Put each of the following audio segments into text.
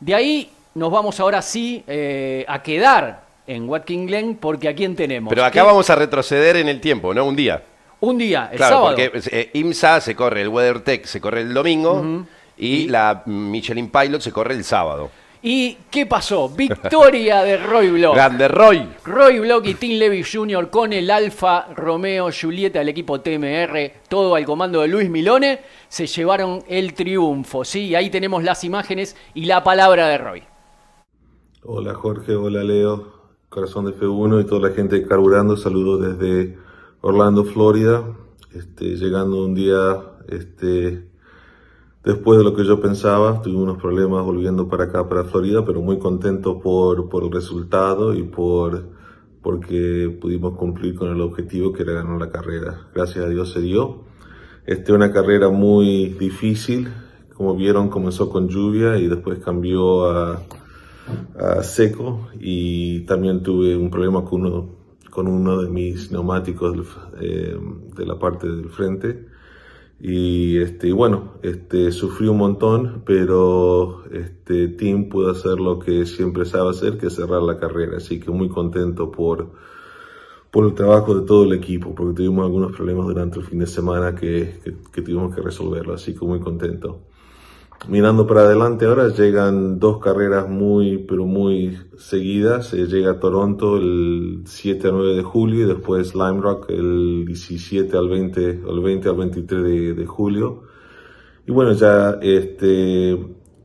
De ahí nos vamos ahora sí eh, a quedar en Watkins Glen porque a quién tenemos. Pero acá vamos a retroceder en el tiempo, ¿no? Un día. Un día, el claro, Porque pues, eh, IMSA se corre, el WeatherTech se corre el domingo y, la Michelin Pilot se corre el sábado. ¿Y qué pasó? Victoria de Roy Block. Grande Roy. Roy Block y Tim Levy Jr. con el Alfa Romeo Julieta el equipo TMR, todo al comando de Luis Milone, se llevaron el triunfo. Sí, ahí tenemos las imágenes y la palabra de Roy. Hola Jorge, hola Leo, corazón de F1 y toda la gente carburando. Saludos desde Orlando, Florida. Este, llegando un día este, después de lo que yo pensaba. Tuve unos problemas volviendo para acá, para Florida, pero muy contento por, por el resultado y por porque pudimos cumplir con el objetivo que era ganar la carrera. Gracias a Dios se dio. Este, una carrera muy difícil. Como vieron, comenzó con lluvia y después cambió a, seco. Y también tuve un problema con uno, con uno de mis neumáticos eh, de la parte del frente y, este, bueno, este, sufrí un montón, pero este, Tim pudo hacer lo que siempre sabe hacer, que es cerrar la carrera. Así que muy contento por, por el trabajo de todo el equipo, porque tuvimos algunos problemas durante el fin de semana que, que tuvimos que resolverlo. Así que muy contento. Mirando para adelante ahora llegan dos carreras muy, pero muy seguidas. Eh, llega a Toronto el 7 al 9 de julio y después Lime Rock el 17 al 20, el 20 al 23 de, julio. Y bueno, ya este,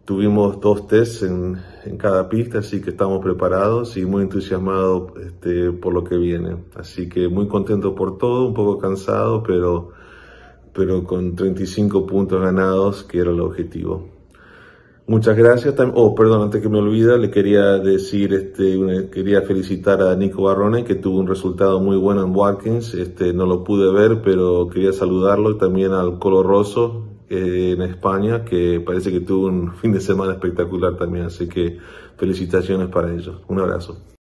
tuvimos dos tests en, en, cada pista, así que estamos preparados y muy entusiasmados este, por lo que viene. Así que muy contento por todo, un poco cansado, pero pero con 35 puntos ganados, que era el objetivo. Muchas gracias. Oh, perdón, antes que me olvida, le quería decir, este, quería felicitar a Nico Barrone, que tuvo un resultado muy bueno en Watkins. Este, no lo pude ver, pero quería saludarlo. también al Colo Rosso, eh, en España, que parece que tuvo un fin de semana espectacular también. Así que felicitaciones para ellos. Un abrazo.